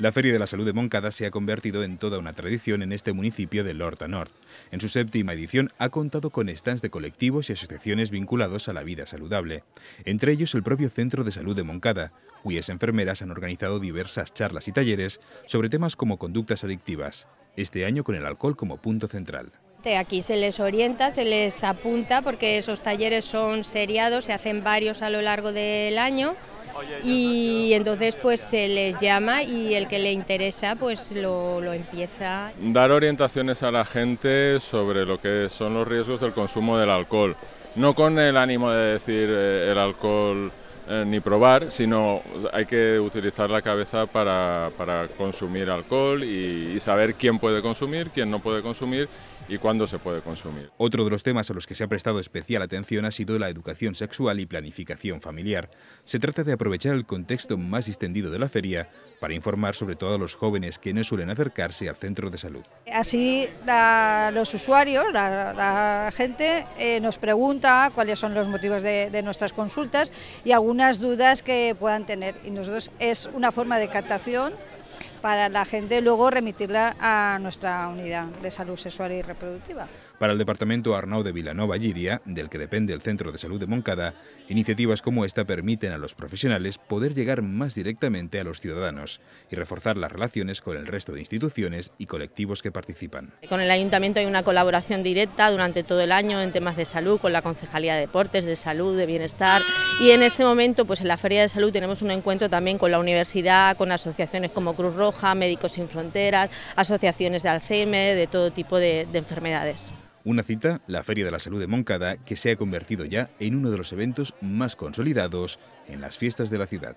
La Feria de la Salud de Moncada se ha convertido en toda una tradición en este municipio del Horta Nord. En su séptima edición ha contado con stands de colectivos y asociaciones vinculados a la vida saludable, entre ellos el propio Centro de Salud de Moncada, cuyas enfermeras han organizado diversas charlas y talleres sobre temas como conductas adictivas, este año con el alcohol como punto central. Aquí se les orienta, se les apunta, porque esos talleres son seriados, se hacen varios a lo largo del año y entonces pues se les llama y el que le interesa pues lo, lo empieza. Dar orientaciones a la gente sobre lo que son los riesgos del consumo del alcohol, no con el ánimo de decir eh, el alcohol eh, ni probar, sino hay que utilizar la cabeza para, para consumir alcohol y, saber quién puede consumir, quién no puede consumir y cuándo se puede consumir. Otro de los temas a los que se ha prestado especial atención ha sido la educación sexual y planificación familiar. Se trata de aprovechar el contexto más extendido de la feria para informar sobre todo a los jóvenes que no suelen acercarse al centro de salud. Así los usuarios, la, gente eh, nos pregunta cuáles son los motivos de, de nuestras consultas y algún unas dudas que puedan tener. Y nosotros es una forma de captación para la gente luego remitirla a nuestra unidad de salud sexual y reproductiva. Para el departamento Arnau de Vilanova Lliria, del que depende el Centro de Salud de Moncada, iniciativas como esta permiten a los profesionales poder llegar más directamente a los ciudadanos y reforzar las relaciones con el resto de instituciones y colectivos que participan. Con el ayuntamiento hay una colaboración directa durante todo el año en temas de salud, con la Concejalía de Deportes, de Salud, de Bienestar y en este momento pues en la Feria de Salud tenemos un encuentro también con la universidad, con asociaciones como Cruz Roja, Médicos Sin Fronteras, asociaciones de Alzheimer, de todo tipo de enfermedades. Una cita, la Feria de la Salud de Moncada, que se ha convertido ya en uno de los eventos más consolidados en las fiestas de la ciudad.